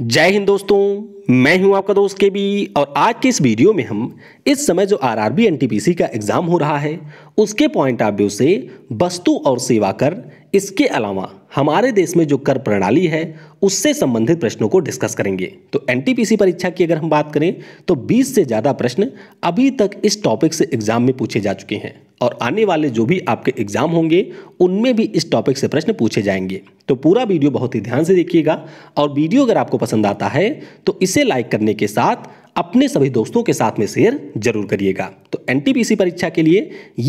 जय हिंद दोस्तों मैं हूं आपका दोस्त के बी और आज के इस वीडियो में हम इस समय जो आरआरबी एनटीपीसी का एग्ज़ाम हो रहा है उसके पॉइंट ऑफ व्यू से वस्तु और सेवा कर इसके अलावा हमारे देश में जो कर प्रणाली है उससे संबंधित प्रश्नों को डिस्कस करेंगे तो एनटीपीसी परीक्षा की अगर हम बात करें तो 20 से ज़्यादा प्रश्न अभी तक इस टॉपिक से एग्ज़ाम में पूछे जा चुके हैं और आने वाले जो भी आपके एग्जाम होंगे उनमें भी इस टॉपिक से प्रश्न पूछे जाएंगे तो पूरा वीडियो बहुत ही ध्यान से देखिएगा और वीडियो अगर आपको पसंद आता है तो इसे लाइक करने के साथ अपने सभी दोस्तों के साथ में शेयर जरूर करिएगा तो एन परीक्षा के लिए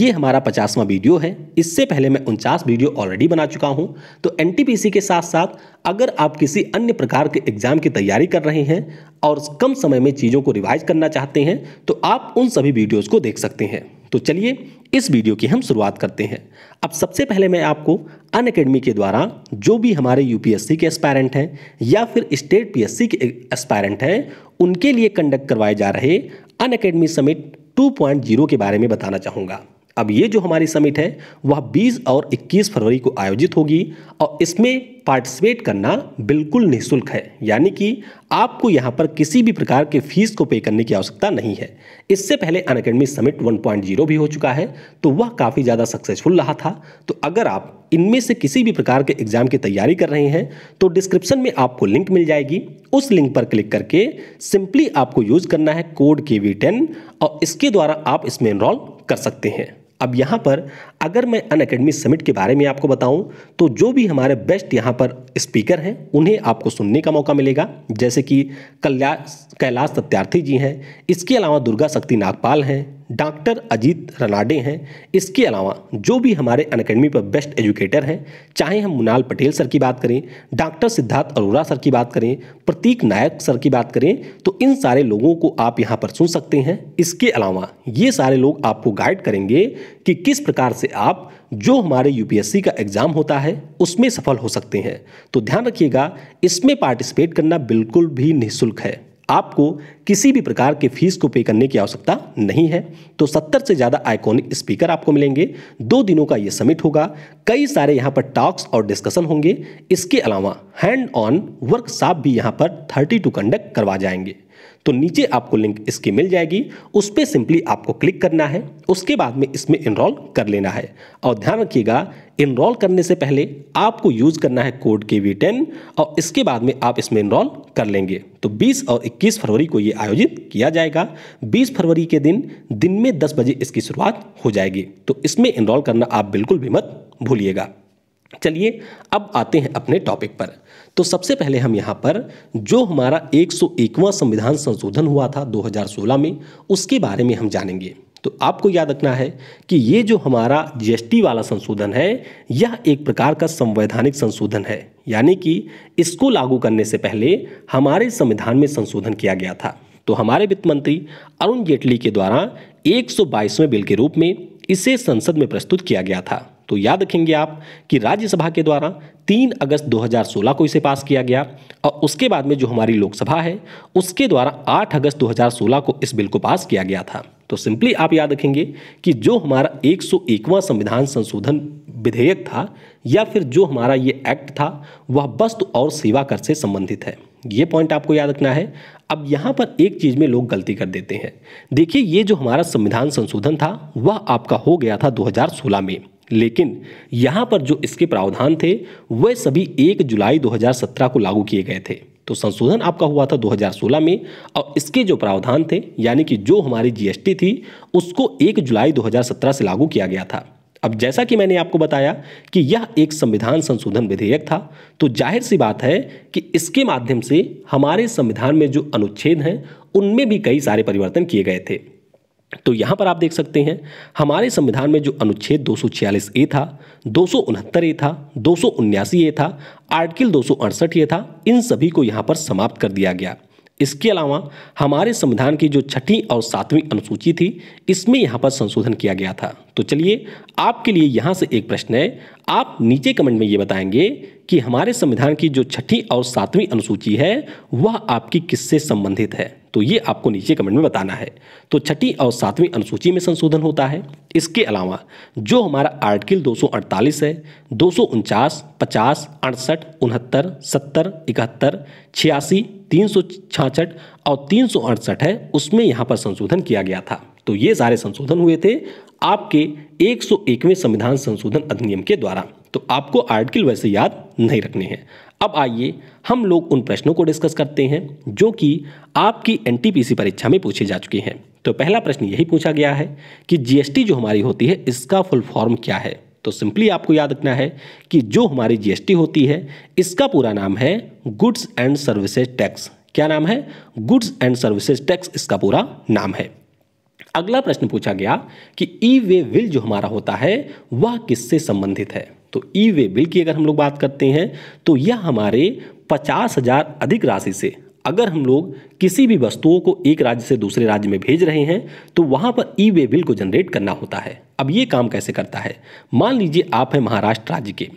ये हमारा पचासवा वीडियो है इससे पहले मैं उनचास वीडियो ऑलरेडी बना चुका हूँ तो एन के साथ साथ अगर आप किसी अन्य प्रकार के एग्जाम की तैयारी कर रहे हैं और कम समय में चीज़ों को रिवाइज करना चाहते हैं तो आप उन सभी वीडियोज़ को देख सकते हैं तो चलिए इस वीडियो की हम शुरुआत करते हैं अब सबसे पहले मैं आपको अन अकेडमी के द्वारा जो भी हमारे यूपीएससी के एस्पायरेंट हैं या फिर स्टेट पीएससी के एस्पायरेंट हैं उनके लिए कंडक्ट करवाए जा रहे अन अकेडमी समिट 2.0 के बारे में बताना चाहूँगा अब ये जो हमारी समिट है वह 20 और 21 फरवरी को आयोजित होगी और इसमें पार्टिसिपेट करना बिल्कुल निःशुल्क है यानी कि आपको यहाँ पर किसी भी प्रकार के फीस को पे करने की आवश्यकता नहीं है इससे पहले अन अकेडमी समिट वन भी हो चुका है तो वह काफ़ी ज़्यादा सक्सेसफुल रहा था तो अगर आप इनमें से किसी भी प्रकार के एग्जाम की तैयारी कर रहे हैं तो डिस्क्रिप्शन में आपको लिंक मिल जाएगी उस लिंक पर क्लिक करके सिंपली आपको यूज़ करना है कोड के और इसके द्वारा आप इसमें इनरोल कर सकते हैं अब यहाँ पर अगर मैं अन अकेडमी समिट के बारे में आपको बताऊं तो जो भी हमारे बेस्ट यहाँ पर स्पीकर हैं उन्हें आपको सुनने का मौका मिलेगा जैसे कि कल्यास कैलाश सत्यार्थी जी हैं इसके अलावा दुर्गा शक्ति नागपाल हैं डॉक्टर अजीत रनाडे हैं इसके अलावा जो भी हमारे अन अकेडमी पर बेस्ट एजुकेटर हैं चाहे हम मुनाल पटेल सर की बात करें डॉक्टर सिद्धार्थ अरोरा सर की बात करें प्रतीक नायक सर की बात करें तो इन सारे लोगों को आप यहाँ पर सुन सकते हैं इसके अलावा ये सारे लोग आपको गाइड करेंगे कि किस प्रकार से आप जो हमारे यूपीएससी का एग्ज़ाम होता है उसमें सफल हो सकते हैं तो ध्यान रखिएगा इसमें पार्टिसिपेट करना बिल्कुल भी निःशुल्क है आपको किसी भी प्रकार के फीस को पे करने की आवश्यकता नहीं है तो सत्तर से ज़्यादा आइकॉनिक स्पीकर आपको मिलेंगे दो दिनों का ये समिट होगा कई सारे यहाँ पर टॉक्स और डिस्कशन होंगे इसके अलावा हैंड ऑन वर्कशॉप भी यहाँ पर थर्टी टू कंडक्ट करवा जाएंगे तो नीचे आपको लिंक इसकी मिल जाएगी उस पर सिंपली आपको क्लिक करना है उसके बाद में इसमें इनरोल कर लेना है और ध्यान रखिएगा इनरोल करने से पहले आपको यूज़ करना है कोड के वी टेन और इसके बाद में आप इसमें इनरोल कर लेंगे तो 20 और 21 फरवरी को ये आयोजित किया जाएगा 20 फरवरी के दिन दिन में 10 बजे इसकी शुरुआत हो जाएगी तो इसमें इनरोल करना आप बिल्कुल भी मत भूलिएगा चलिए अब आते हैं अपने टॉपिक पर तो सबसे पहले हम यहाँ पर जो हमारा 101वां संविधान संशोधन हुआ था 2016 में उसके बारे में हम जानेंगे तो आपको याद रखना है कि ये जो हमारा जीएसटी वाला संशोधन है यह एक प्रकार का संवैधानिक संशोधन है यानी कि इसको लागू करने से पहले हमारे संविधान में संशोधन किया गया था तो हमारे वित्त मंत्री अरुण जेटली के द्वारा एक बिल के रूप में इसे संसद में प्रस्तुत किया गया था तो याद रखेंगे आप कि राज्यसभा के द्वारा 3 अगस्त 2016 को इसे पास किया गया और उसके बाद में जो हमारी लोकसभा है उसके द्वारा 8 अगस्त 2016 को इस बिल को पास किया गया था तो सिंपली आप याद रखेंगे कि जो हमारा एक संविधान संशोधन विधेयक था या फिर जो हमारा ये एक्ट था वह वस्तु और सेवा कर से संबंधित है ये पॉइंट आपको याद रखना है अब यहाँ पर एक चीज़ में लोग गलती कर देते हैं देखिए ये जो हमारा संविधान संशोधन था वह आपका हो गया था 2016 में लेकिन यहाँ पर जो इसके प्रावधान थे वह सभी 1 जुलाई 2017 को लागू किए गए थे तो संशोधन आपका हुआ था 2016 में और इसके जो प्रावधान थे यानी कि जो हमारी जीएसटी थी उसको 1 जुलाई 2017 से लागू किया गया था अब जैसा कि मैंने आपको बताया कि यह एक संविधान संशोधन विधेयक था तो जाहिर सी बात है कि इसके माध्यम से हमारे संविधान में जो अनुच्छेद हैं उनमें भी कई सारे परिवर्तन किए गए थे तो यहाँ पर आप देख सकते हैं हमारे संविधान में जो अनुच्छेद दो ए था दो ए था दो ए था आर्टिकल दो ये था इन सभी को यहाँ पर समाप्त कर दिया गया इसके अलावा हमारे संविधान की जो छठी और सातवीं अनुसूची थी इसमें यहाँ पर संशोधन किया गया था तो चलिए आपके लिए यहाँ से एक प्रश्न है आप नीचे कमेंट में ये बताएंगे कि हमारे संविधान की जो छठी और सातवीं अनुसूची है वह आपकी किससे संबंधित है तो ये आपको नीचे कमेंट में बताना है तो छठी और सातवीं अनुसूची में संशोधन होता है इसके अलावा जो हमारा आर्टिकल 248 है दो सौ उनचास पचास अड़सठ उनहत्तर सत्तर इकहत्तर छियासी तीन सौ छाछठ और तीन सौ अड़सठ है उसमें यहाँ पर संशोधन किया गया था तो ये सारे संशोधन हुए थे आपके एक संविधान संशोधन अधिनियम के द्वारा तो आपको आर्टिकल वैसे याद नहीं रखने हैं अब आइए हम लोग उन प्रश्नों को डिस्कस करते हैं जो कि आपकी एनटीपीसी परीक्षा में पूछे जा चुके हैं तो पहला प्रश्न यही पूछा गया है कि जीएसटी जो हमारी होती है इसका फुल फॉर्म क्या है तो सिंपली आपको याद रखना है कि जो हमारी जीएसटी होती है इसका पूरा नाम है गुड्स एंड सर्विसेज टैक्स क्या नाम है गुड्स एंड सर्विसेज टैक्स इसका पूरा नाम है अगला प्रश्न पूछा गया कि ई वे बिल जो हमारा होता है वह किससे संबंधित है तो ई वे बिल की अगर हम लोग बात करते हैं तो यह हमारे पचास हजार अधिक राशि से अगर हम लोग किसी भी वस्तुओं को एक राज्य से दूसरे राज्य में भेज रहे हैं तो वहां पर ई वे बिल को जनरेट करना होता है अब ये काम कैसे करता है मान लीजिए आप हैं महाराष्ट्र राज्य के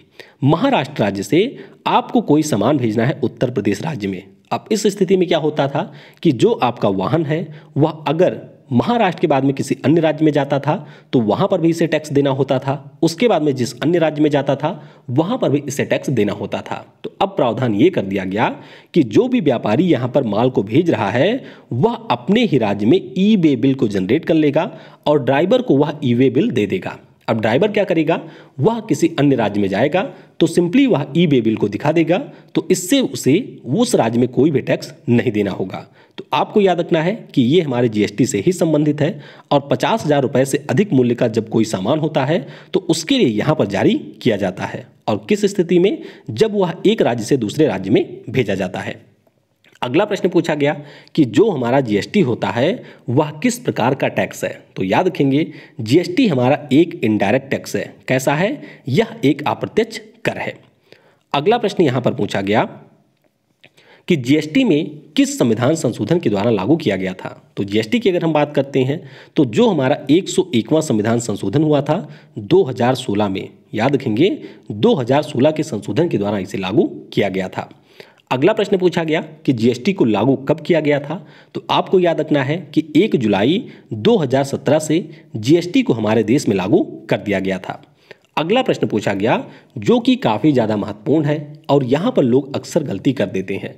महाराष्ट्र राज्य से आपको कोई सामान भेजना है उत्तर प्रदेश राज्य में अब इस स्थिति में क्या होता था कि जो आपका वाहन है वह अगर महाराष्ट्र के बाद में किसी अन्य राज्य में जाता था तो वहाँ पर भी इसे टैक्स देना होता था उसके बाद में जिस अन्य राज्य में जाता था वहां पर भी इसे टैक्स देना होता था तो अब प्रावधान ये कर दिया गया कि जो भी व्यापारी यहाँ पर माल को भेज रहा है वह अपने ही राज्य में ई वे बिल को जनरेट कर लेगा और ड्राइवर को वह ई वे बिल दे देगा अब ड्राइवर क्या करेगा वह किसी अन्य राज्य में जाएगा तो सिंपली वह ई बे बिल को दिखा देगा तो इससे उसे उस राज्य में कोई भी टैक्स नहीं देना होगा तो आपको याद रखना है कि ये हमारे जीएसटी से ही संबंधित है और पचास हज़ार रुपये से अधिक मूल्य का जब कोई सामान होता है तो उसके लिए यहाँ पर जारी किया जाता है और किस स्थिति में जब वह एक राज्य से दूसरे राज्य में भेजा जाता है अगला प्रश्न पूछा गया कि जो हमारा जीएसटी होता है वह किस प्रकार का टैक्स है तो याद रखेंगे जीएसटी हमारा एक इनडायरेक्ट टैक्स है कैसा है यह एक अप्रत्यक्ष कर है अगला प्रश्न यहां पर पूछा गया कि जीएसटी में किस संविधान संशोधन के द्वारा लागू किया गया था तो जीएसटी की अगर हम बात करते हैं तो जो हमारा एक संविधान संशोधन हुआ था 2016 में याद रखेंगे 2016 के संशोधन के द्वारा इसे लागू किया गया था अगला प्रश्न पूछा गया कि जीएसटी को लागू कब किया गया था तो आपको याद रखना है कि 1 जुलाई 2017 से जीएसटी को हमारे देश में लागू कर दिया गया था अगला प्रश्न पूछा गया जो कि काफ़ी ज़्यादा महत्वपूर्ण है और यहाँ पर लोग अक्सर गलती कर देते हैं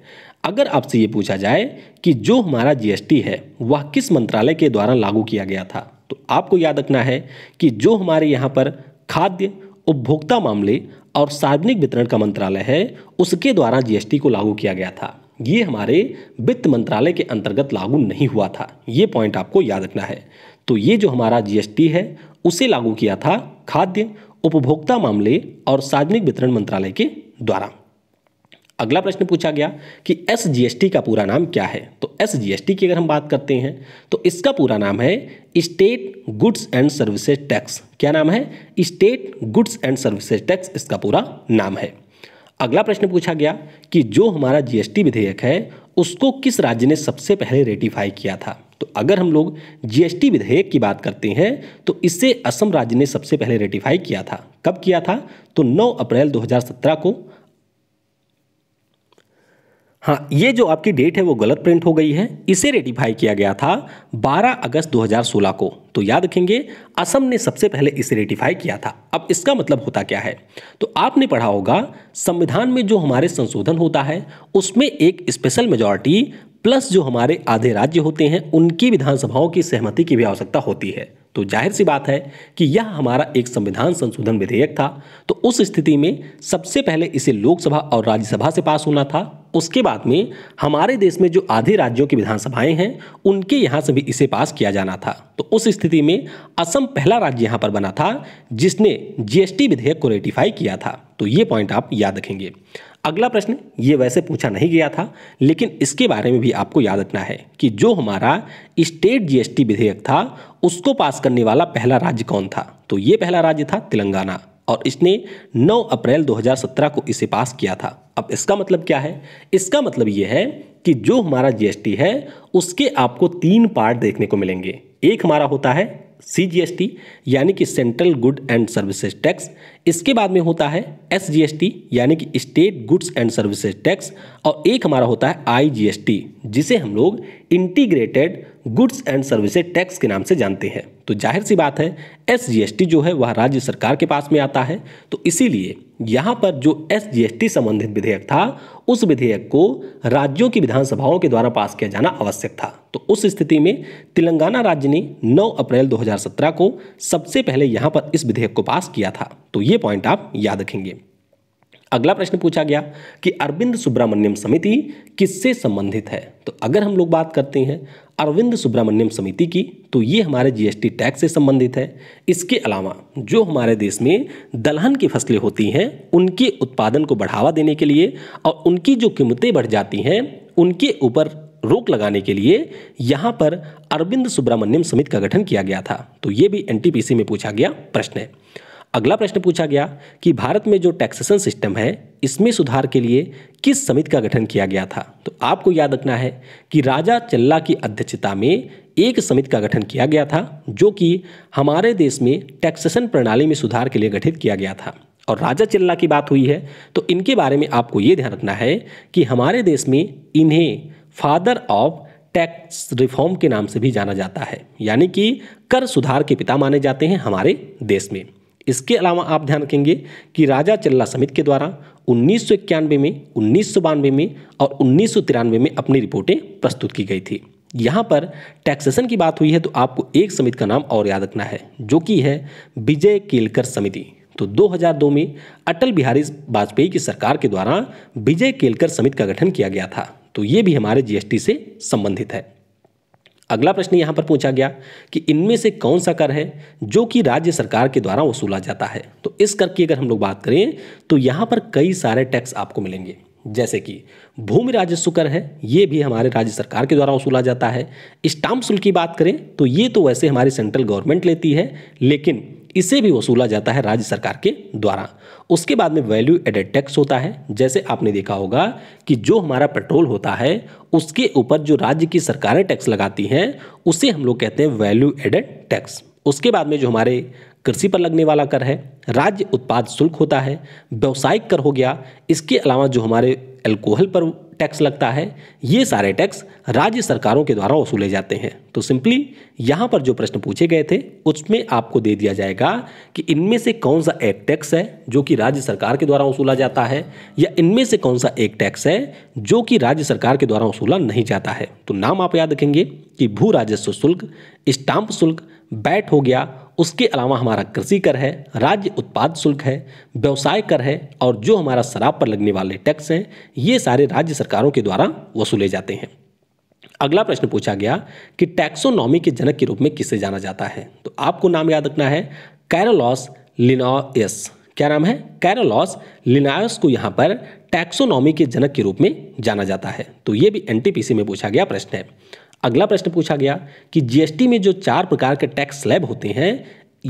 अगर आपसे ये पूछा जाए कि जो हमारा जीएसटी है वह किस मंत्रालय के द्वारा लागू किया गया था तो आपको याद रखना है कि जो हमारे यहाँ पर खाद्य उपभोक्ता मामले और सार्वजनिक वितरण का मंत्रालय है उसके द्वारा जीएसटी को लागू किया गया था ये हमारे वित्त मंत्रालय के अंतर्गत लागू नहीं हुआ था ये पॉइंट आपको याद रखना है तो ये जो हमारा जीएसटी है उसे लागू किया था खाद्य उपभोक्ता मामले और सार्वजनिक वितरण मंत्रालय के द्वारा अगला प्रश्न पूछा गया कि एस का पूरा नाम क्या है तो एस की अगर हम बात करते हैं तो इसका पूरा नाम है state goods and services tax क्या नाम है state goods and services tax इसका पूरा नाम है अगला प्रश्न पूछा गया कि जो हमारा जीएसटी विधेयक है उसको किस राज्य ने सबसे पहले रेटिफाई किया था तो अगर हम लोग जीएसटी विधेयक की बात करते हैं तो इसे असम राज्य ने सबसे पहले रेटिफाई किया था कब किया था तो 9 अप्रैल 2017 को हाँ ये जो आपकी डेट है वो गलत प्रिंट हो गई है इसे रेटिफाई किया गया था 12 अगस्त 2016 को तो याद रखेंगे असम ने सबसे पहले इसे रेटिफाई किया था अब इसका मतलब होता क्या है तो आपने पढ़ा होगा संविधान में जो हमारे संशोधन होता है उसमें एक स्पेशल मेजॉरिटी प्लस जो हमारे आधे राज्य होते हैं उनकी विधानसभाओं की सहमति की भी आवश्यकता होती है तो जाहिर सी बात है कि यह हमारा एक संविधान संशोधन विधेयक था तो उस स्थिति में सबसे पहले इसे लोकसभा और राज्यसभा से पास होना था उसके बाद में हमारे देश में जो आधे राज्यों की विधानसभाएं हैं उनके यहां से भी इसे पास किया जाना था तो उस स्थिति में असम पहला राज्य यहां पर बना था जिसने जीएसटी विधेयक को रेटिफाई किया था तो ये पॉइंट आप याद रखेंगे अगला प्रश्न ये वैसे पूछा नहीं गया था लेकिन इसके बारे में भी आपको याद रखना है कि जो हमारा स्टेट जीएसटी विधेयक था उसको पास करने वाला पहला राज्य कौन था तो ये पहला राज्य था तेलंगाना और इसने 9 अप्रैल 2017 को इसे पास किया था अब इसका मतलब क्या है इसका मतलब ये है कि जो हमारा जीएसटी है उसके आपको तीन पार्ट देखने को मिलेंगे एक हमारा होता है सी यानी कि central good and services tax इसके बाद में होता है एस यानी कि state goods and services tax और एक हमारा होता है आई जिसे हम लोग integrated goods and services tax के नाम से जानते हैं तो जाहिर सी बात है एस जो है वह राज्य सरकार के पास में आता है तो इसीलिए यहाँ पर जो एस संबंधित विधेयक था उस विधेयक को राज्यों की विधानसभाओं के द्वारा पास किया जाना आवश्यक था तो उस स्थिति में तेलंगाना राज्य ने 9 अप्रैल 2017 को सबसे पहले यहाँ पर इस विधेयक को पास किया था तो ये पॉइंट आप याद रखेंगे अगला प्रश्न पूछा गया कि अरविंद सुब्रमण्यम समिति किससे संबंधित है तो अगर हम लोग बात करते हैं अरविंद सुब्रमण्यम समिति की तो ये हमारे जीएसटी टैक्स से संबंधित है इसके अलावा जो हमारे देश में दलहन की फसलें होती हैं उनके उत्पादन को बढ़ावा देने के लिए और उनकी जो कीमतें बढ़ जाती हैं उनके ऊपर रोक लगाने के लिए यहाँ पर अरविंद सुब्रमण्यम समिति का गठन किया गया था तो ये भी एनटीपीसी में पूछा गया प्रश्न है अगला प्रश्न पूछा गया कि भारत में जो टैक्सेशन सिस्टम है इसमें सुधार के लिए किस समिति का गठन किया गया था तो आपको याद रखना है कि राजा चल्ला की अध्यक्षता में एक समिति का गठन किया गया था जो कि हमारे देश में टैक्सेशन प्रणाली में सुधार के लिए गठित किया गया था और राजा चिल्ला की बात हुई है तो इनके बारे में आपको ये ध्यान रखना है कि हमारे देश में इन्हें फादर ऑफ टैक्स रिफॉर्म के नाम से भी जाना जाता है यानी कि कर सुधार के पिता माने जाते हैं हमारे देश में इसके अलावा आप ध्यान रखेंगे कि राजा चल्ला समिति के द्वारा उन्नीस सौ इक्यानवे में उन्नीस सौ बानवे में और उन्नीस सौ तिरानवे में अपनी रिपोर्टें प्रस्तुत की गई थी यहाँ पर टैक्सेशन की बात हुई है तो आपको एक समिति का नाम और याद रखना है जो कि है विजय केलकर समिति तो 2002 में अटल बिहारी वाजपेयी की सरकार के द्वारा विजय केलकर समिति का गठन किया गया था तो ये भी हमारे जीएसटी से संबंधित है अगला प्रश्न यहाँ पर पूछा गया कि इनमें से कौन सा कर है जो कि राज्य सरकार के द्वारा वसूला जाता है तो इस कर की अगर हम लोग बात करें तो यहाँ पर कई सारे टैक्स आपको मिलेंगे जैसे कि भूमि राजस्व कर है ये भी हमारे राज्य सरकार के द्वारा वसूला जाता है स्टाम्प शुल्क की बात करें तो ये तो वैसे हमारी सेंट्रल गवर्नमेंट लेती है लेकिन इसे भी वसूला जाता है राज्य सरकार के द्वारा उसके बाद में वैल्यू एडेड टैक्स होता है जैसे आपने देखा होगा कि जो हमारा पेट्रोल होता है उसके ऊपर जो राज्य की सरकारें टैक्स लगाती हैं उसे हम लोग कहते हैं वैल्यू एडेड टैक्स उसके बाद में जो हमारे कृषि पर लगने वाला कर है राज्य उत्पाद शुल्क होता है व्यावसायिक कर हो गया इसके अलावा जो हमारे एल्कोहल पर टैक्स लगता है ये सारे टैक्स राज्य सरकारों के द्वारा वसूले जाते हैं तो सिंपली यहाँ पर जो प्रश्न पूछे गए थे उसमें आपको दे दिया जाएगा कि इनमें से कौन सा एक टैक्स है जो कि राज्य सरकार के द्वारा वसूला जाता है या इनमें से कौन सा एक टैक्स है जो कि राज्य सरकार के द्वारा वसूला नहीं जाता है तो नाम आप याद रखेंगे कि भू राजस्व शुल्क स्टाम्प शुल्क बैट हो गया उसके अलावा हमारा कृषि कर है राज्य उत्पाद शुल्क है व्यवसाय कर है और जो हमारा शराब पर लगने वाले टैक्स हैं ये सारे राज्य सरकारों के द्वारा वसूले जाते हैं अगला प्रश्न पूछा गया कि टैक्सोनॉमी के जनक के रूप में किसे जाना जाता है तो आपको नाम याद रखना है कैरोलॉस लिनॉयस क्या नाम है कैरोलॉस लिनायस को यहाँ पर टैक्सोनॉमी के जनक के रूप में जाना जाता है तो ये भी एनटीपीसी में पूछा गया प्रश्न है अगला प्रश्न पूछा गया कि जीएसटी में जो चार प्रकार के टैक्स स्लैब होते हैं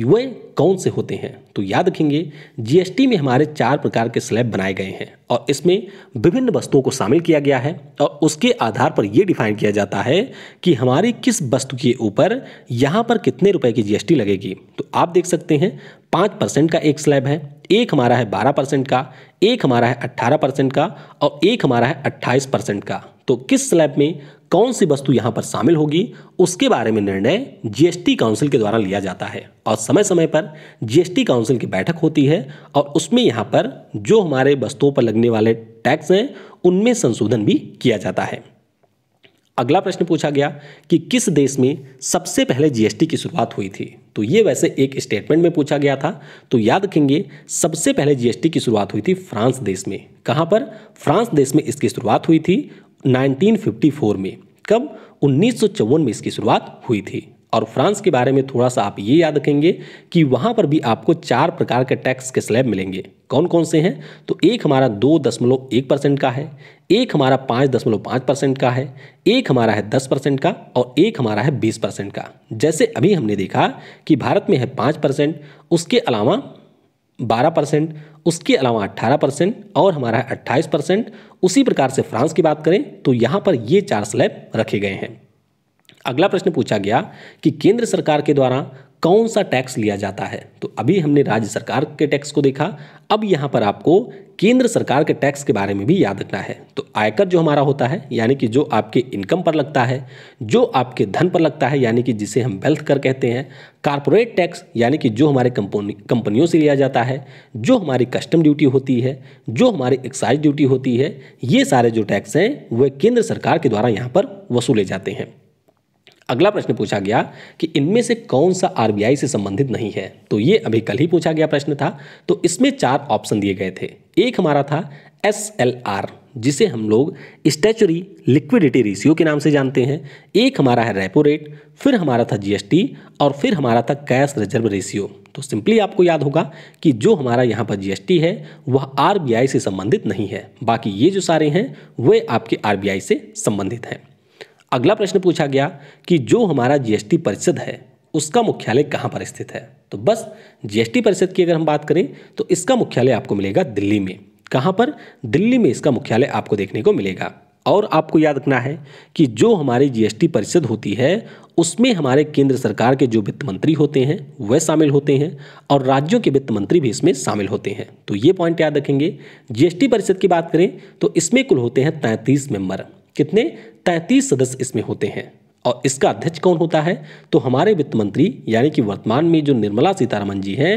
वे कौन से होते हैं तो याद रखेंगे जीएसटी में हमारे चार प्रकार के स्लैब बनाए गए हैं और इसमें विभिन्न वस्तुओं को शामिल किया गया है और उसके आधार पर यह डिफाइन किया जाता है कि हमारी किस वस्तु के ऊपर यहाँ पर कितने रुपए की जीएसटी लगेगी तो आप देख सकते हैं पाँच परसेंट का एक स्लैब है एक हमारा है बारह परसेंट का एक हमारा है अट्ठारह परसेंट का और एक हमारा है अट्ठाईस परसेंट का तो किस स्लैब में कौन सी वस्तु यहाँ पर शामिल होगी उसके बारे में निर्णय जीएसटी काउंसिल के द्वारा लिया जाता है और समय समय पर जीएसटी काउंसिल की बैठक होती है और उसमें यहाँ पर जो हमारे वस्तुओं पर लगने वाले टैक्स हैं उनमें संशोधन भी किया जाता है अगला प्रश्न पूछा गया कि किस देश में सबसे पहले जीएसटी की शुरुआत हुई थी तो ये वैसे एक स्टेटमेंट में पूछा गया था तो याद रखेंगे सबसे पहले जीएसटी की शुरुआत हुई थी फ्रांस देश में कहां पर फ्रांस देश में इसकी शुरुआत हुई थी 1954 में कब उन्नीस में इसकी शुरुआत हुई थी और फ्रांस के बारे में थोड़ा सा आप ये याद रखेंगे कि वहाँ पर भी आपको चार प्रकार के टैक्स के स्लैब मिलेंगे कौन कौन से हैं तो एक हमारा दो दशमलव एक परसेंट का है एक हमारा पाँच दशमलव पाँच परसेंट का है एक हमारा है दस परसेंट का और एक हमारा है बीस परसेंट का जैसे अभी हमने देखा कि भारत में है पाँच परसेंट उसके अलावा बारह परसेंट उसके अलावा अट्ठारह परसेंट और हमारा है अट्ठाईस परसेंट उसी प्रकार से फ्रांस की बात करें तो यहाँ पर ये चार स्लैब रखे गए हैं अगला प्रश्न पूछा गया कि केंद्र सरकार के द्वारा कौन सा टैक्स लिया जाता है तो अभी हमने राज्य सरकार के टैक्स को देखा अब यहाँ पर आपको केंद्र सरकार के टैक्स के बारे में भी याद रखना है तो आयकर जो हमारा होता है यानी कि जो आपके इनकम पर लगता है जो आपके धन पर लगता है यानी कि जिसे हम वेल्थ कर कहते हैं कारपोरेट टैक्स यानी कि जो हमारे कंपनियों से लिया जाता है जो हमारी कस्टम ड्यूटी होती है जो हमारी एक्साइज ड्यूटी होती है ये सारे जो टैक्स हैं वह केंद्र सरकार के द्वारा यहाँ पर वसूले जाते हैं अगला प्रश्न पूछा गया कि इनमें से कौन सा आरबीआई से संबंधित नहीं है तो ये अभी कल ही पूछा गया प्रश्न था तो इसमें चार ऑप्शन दिए गए थे एक हमारा था एस एल आर जिसे हम लोग स्टैचुरी लिक्विडिटी रेशियो के नाम से जानते हैं एक हमारा है रेपो रेट फिर हमारा था जीएसटी और फिर हमारा था कैश रिजर्व रेशियो तो सिंपली आपको याद होगा कि जो हमारा यहाँ पर जीएसटी है वह आरबीआई से संबंधित नहीं है बाकी ये जो सारे हैं वे आपके आरबीआई से संबंधित हैं अगला प्रश्न पूछा गया कि जो हमारा जीएसटी परिषद है उसका मुख्यालय कहाँ पर स्थित है तो बस जीएसटी परिषद की अगर हम बात करें तो इसका मुख्यालय आपको मिलेगा दिल्ली में कहाँ पर दिल्ली में इसका मुख्यालय आपको देखने को मिलेगा और आपको याद रखना है कि जो हमारी जीएसटी परिषद होती है उसमें हमारे केंद्र सरकार के जो वित्त मंत्री होते हैं वह शामिल होते हैं और राज्यों के वित्त मंत्री भी इसमें शामिल होते हैं तो ये पॉइंट याद रखेंगे जीएसटी परिषद की बात करें तो इसमें कुल होते हैं तैंतीस मेंबर कितने तैंतीस सदस्य इसमें होते हैं और इसका अध्यक्ष कौन होता है तो हमारे वित्त मंत्री यानी कि वर्तमान में जो निर्मला सीतारमन जी हैं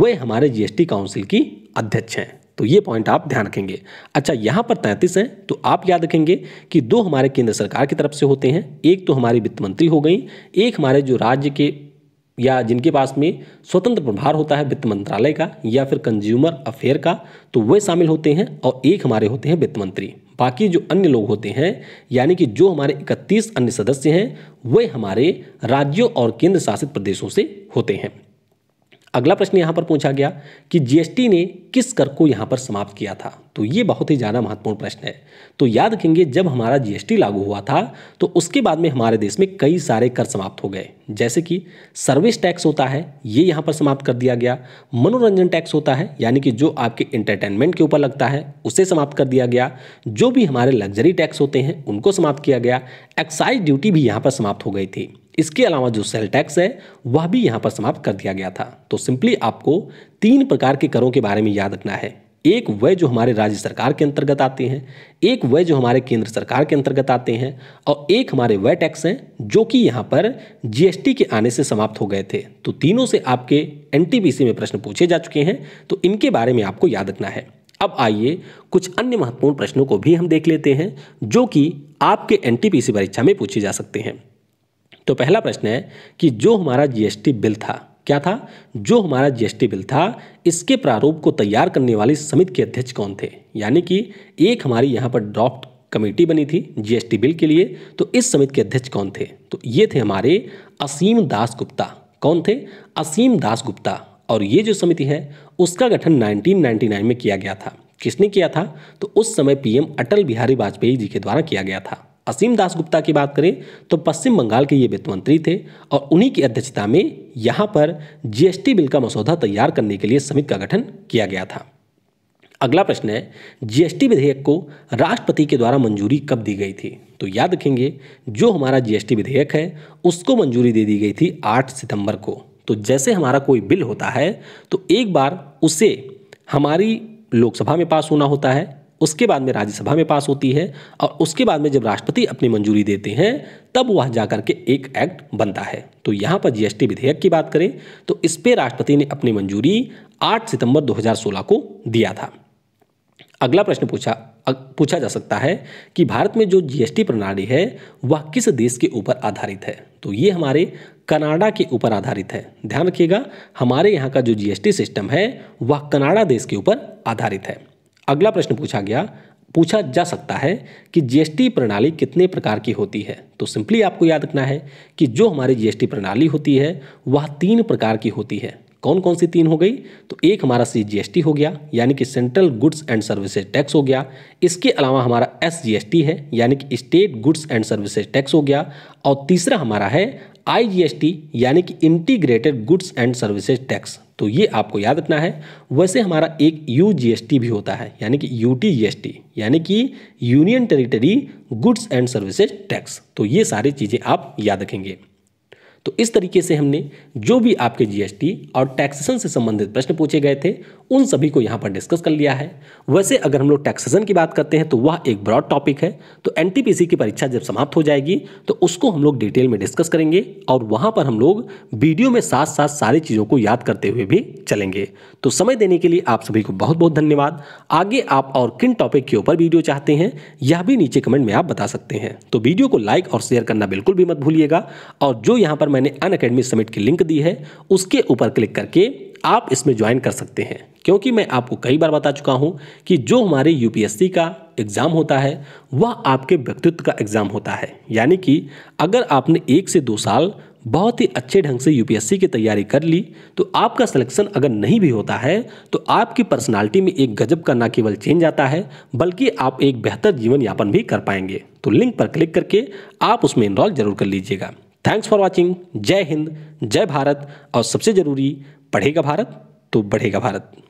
वे हमारे जीएसटी काउंसिल की अध्यक्ष हैं तो ये पॉइंट आप ध्यान रखेंगे अच्छा यहाँ पर तैंतीस हैं तो आप याद रखेंगे कि दो हमारे केंद्र सरकार की तरफ से होते हैं एक तो हमारी वित्त मंत्री हो गई एक हमारे जो राज्य के या जिनके पास में स्वतंत्र प्रभार होता है वित्त मंत्रालय का या फिर कंज्यूमर अफेयर का तो वे शामिल होते हैं और एक हमारे होते हैं वित्त मंत्री बाकी जो अन्य लोग होते हैं यानी कि जो हमारे 31 अन्य सदस्य हैं वे हमारे राज्यों और केंद्र शासित प्रदेशों से होते हैं अगला प्रश्न यहाँ पर पूछा गया कि जीएसटी ने किस कर को यहाँ पर समाप्त किया था तो ये बहुत ही ज़्यादा महत्वपूर्ण प्रश्न है तो याद रखेंगे जब हमारा जीएसटी लागू हुआ था तो उसके बाद में हमारे देश में कई सारे कर समाप्त हो गए जैसे कि सर्विस टैक्स होता है ये यहाँ पर समाप्त कर दिया गया मनोरंजन टैक्स होता है यानी कि जो आपके इंटरटेनमेंट के ऊपर लगता है उसे समाप्त कर दिया गया जो भी हमारे लग्जरी टैक्स होते हैं उनको समाप्त किया गया एक्साइज ड्यूटी भी यहाँ पर समाप्त हो गई थी इसके अलावा जो सेल टैक्स है वह भी यहाँ पर समाप्त कर दिया गया था तो सिंपली आपको तीन प्रकार के करों के बारे में याद रखना है एक वह जो हमारे राज्य सरकार के अंतर्गत आते हैं एक वह जो हमारे केंद्र सरकार के अंतर्गत आते हैं और एक हमारे वह टैक्स हैं जो कि यहाँ पर जीएसटी के आने से समाप्त हो गए थे तो तीनों से आपके एनटीपीसी में प्रश्न पूछे जा चुके हैं तो इनके बारे में आपको याद रखना है अब आइए कुछ अन्य महत्वपूर्ण प्रश्नों को भी हम देख लेते हैं जो कि आपके एन परीक्षा में पूछे जा सकते हैं तो पहला प्रश्न है कि जो हमारा जीएसटी बिल था क्या था जो हमारा जीएसटी बिल था इसके प्रारूप को तैयार करने वाली समिति के अध्यक्ष कौन थे यानी कि एक हमारी यहाँ पर ड्राफ्ट कमेटी बनी थी जीएसटी बिल के लिए तो इस समिति के अध्यक्ष कौन थे तो ये थे हमारे असीम दास गुप्ता कौन थे असीम दास गुप्ता और ये जो समिति है उसका गठन 1999 में किया गया था किसने किया था तो उस समय पीएम अटल बिहारी वाजपेयी जी के द्वारा किया गया था असीम दास गुप्ता की बात करें तो पश्चिम बंगाल के ये वित्त मंत्री थे और उन्हीं की अध्यक्षता में यहाँ पर जीएसटी बिल का मसौदा तैयार करने के लिए समिति का गठन किया गया था अगला प्रश्न है जीएसटी विधेयक को राष्ट्रपति के द्वारा मंजूरी कब दी गई थी तो याद रखेंगे जो हमारा जीएसटी विधेयक है उसको मंजूरी दे दी गई थी 8 सितंबर को तो जैसे हमारा कोई बिल होता है तो एक बार उसे हमारी लोकसभा में पास होना होता है उसके बाद में राज्यसभा में पास होती है और उसके बाद में जब राष्ट्रपति अपनी मंजूरी देते हैं तब वह जाकर के एक एक्ट बनता है तो यहाँ पर जीएसटी विधेयक की बात करें तो इस पर राष्ट्रपति ने अपनी मंजूरी आठ सितंबर 2016 को दिया था अगला प्रश्न पूछा पूछा जा सकता है कि भारत में जो जीएसटी प्रणाली है वह किस देश के ऊपर आधारित है तो ये हमारे कनाडा के ऊपर आधारित है ध्यान रखिएगा हमारे यहाँ का जो जीएसटी सिस्टम है वह कनाडा देश के ऊपर आधारित है अगला प्रश्न पूछा गया पूछा जा सकता है कि जीएसटी प्रणाली कितने प्रकार की होती है तो सिंपली आपको याद रखना है कि जो हमारी जीएसटी प्रणाली होती है वह तीन प्रकार की होती है कौन कौन सी तीन हो गई तो एक हमारा सी जी हो गया यानी कि central goods and services tax हो गया इसके अलावा हमारा एस जी है यानी कि state goods and services tax हो गया और तीसरा हमारा है आई जी यानी कि integrated goods and services tax तो ये आपको याद रखना है वैसे हमारा एक यू भी होता है यानी कि यू टी यानी कि union territory goods and services tax तो ये सारी चीज़ें आप याद रखेंगे तो इस तरीके से हमने जो भी आपके जीएसटी और टैक्सेशन से संबंधित प्रश्न पूछे गए थे उन सभी को यहाँ पर डिस्कस कर लिया है वैसे अगर हम लोग टैक्सेशन की बात करते हैं तो वह एक ब्रॉड टॉपिक है तो एन की परीक्षा जब समाप्त हो जाएगी तो उसको हम लोग डिटेल में डिस्कस करेंगे और वहाँ पर हम लोग वीडियो में साथ साथ सारी चीज़ों को याद करते हुए भी चलेंगे तो समय देने के लिए आप सभी को बहुत बहुत धन्यवाद आगे आप और किन टॉपिक के ऊपर वीडियो चाहते हैं यह भी नीचे कमेंट में आप बता सकते हैं तो वीडियो को लाइक और शेयर करना बिल्कुल भी मत भूलिएगा और जो यहाँ पर मैंने अन अकेडमी समिट की लिंक दी है उसके ऊपर क्लिक करके आप इसमें ज्वाइन कर सकते हैं क्योंकि मैं आपको कई बार बता चुका हूं कि जो हमारे यूपीएससी का एग्ज़ाम होता है वह आपके व्यक्तित्व का एग्ज़ाम होता है यानी कि अगर आपने एक से दो साल बहुत ही अच्छे ढंग से यूपीएससी की तैयारी कर ली तो आपका सिलेक्शन अगर नहीं भी होता है तो आपकी पर्सनालिटी में एक गजब का ना केवल चेंज आता है बल्कि आप एक बेहतर जीवन यापन भी कर पाएंगे तो लिंक पर क्लिक करके आप उसमें इनरॉल जरूर कर लीजिएगा थैंक्स फॉर वॉचिंग जय हिंद जय भारत और सबसे ज़रूरी पढ़ेगा भारत तो बढ़ेगा भारत